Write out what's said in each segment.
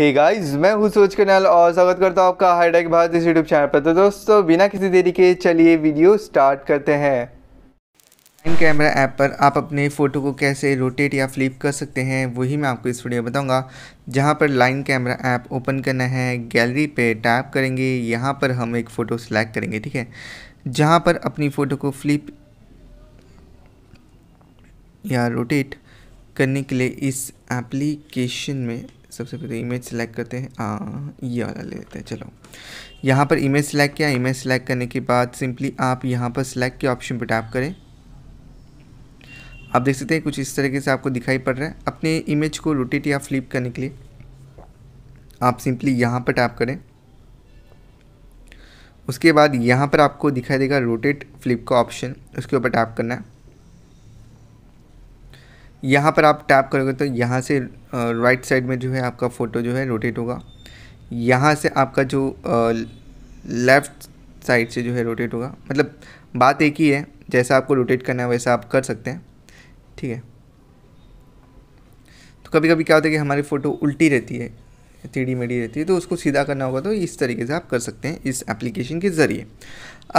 hey guys, मैं हूँ सूरज कन्याल और स्वागत करता हूँ आपका हाईटेक भारत इस यूट्यूब चैनल पर तो दोस्तों बिना किसी देरी के चलिए वीडियो स्टार्ट करते हैं इन कैमरा ऐप पर आप अपने फ़ोटो को कैसे रोटेट या फ्लिप कर सकते हैं वही मैं आपको इस वीडियो में बताऊंगा जहां पर लाइन कैमरा ऐप ओपन करना है गैलरी पे टैप करेंगे यहाँ पर हम एक फ़ोटो सेलेक्ट करेंगे ठीक है जहाँ पर अपनी फ़ोटो को फ्लिप या रोटेट करने के लिए इस एप्लीकेशन में सबसे पहले इमेज सेलेक्ट करते हैं आ, ये वाला ले लेते हैं चलो यहाँ पर इमेज सेलेक्ट किया इमेज सेलेक्ट करने के बाद सिंपली आप यहाँ पर सिलेक्ट के ऑप्शन पर टैप करें आप देख सकते हैं कुछ इस तरीके से आपको दिखाई पड़ रहा है अपने इमेज को रोटेट या फ्लिप करने के लिए आप सिंपली यहाँ पर टैप करें उसके बाद यहाँ पर आपको दिखाई देगा रोटेट फ्लिप का ऑप्शन उसके ऊपर टैप करना है यहाँ पर आप टैप करोगे तो यहाँ से राइट साइड में जो है आपका फ़ोटो जो है रोटेट होगा यहाँ से आपका जो लेफ़्ट साइड से जो है रोटेट होगा मतलब बात एक ही है जैसा आपको रोटेट करना है वैसा आप कर सकते हैं ठीक है तो कभी कभी क्या होता है कि हमारी फ़ोटो उल्टी रहती है टीढ़ी मेढ़ी रहती है तो उसको सीधा करना होगा तो इस तरीके से आप कर सकते हैं इस एप्लीकेशन के ज़रिए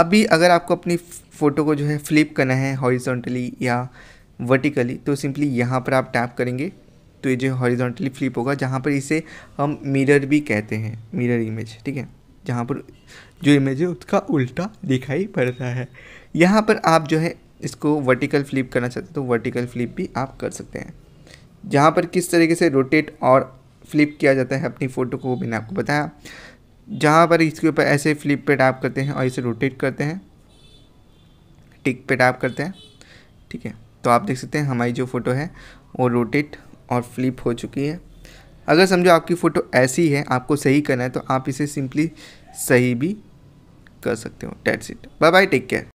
अभी अगर आपको अपनी फ़ोटो को जो है फ्लिप करना है हॉरिजॉन्टली या वर्टिकली तो सिंपली यहाँ पर आप टैप करेंगे तो ये जो हॉरिजॉन्टली फ्लिप होगा जहाँ पर इसे हम मिरर भी कहते हैं मिरर इमेज ठीक है जहाँ पर जो इमेज है उसका उल्टा दिखाई पड़ता है यहाँ पर आप जो है इसको वर्टिकल फ्लिप करना चाहते हैं तो वर्टिकल फ्लिप भी आप कर सकते हैं जहाँ पर किस तरीके से रोटेट और फ्लिप किया जाता है अपनी फ़ोटो को मैंने आपको बताया जहाँ पर इसके ऊपर ऐसे फ्लिप पे टैप करते हैं और इसे रोटेट करते हैं टिक पे टैप करते हैं ठीक है तो आप देख सकते हैं हमारी जो फ़ोटो है वो रोटेट और फ्लिप हो चुकी है अगर समझो आपकी फ़ोटो ऐसी है आपको सही करना है तो आप इसे सिंपली सही भी कर सकते हो that's it bye bye take care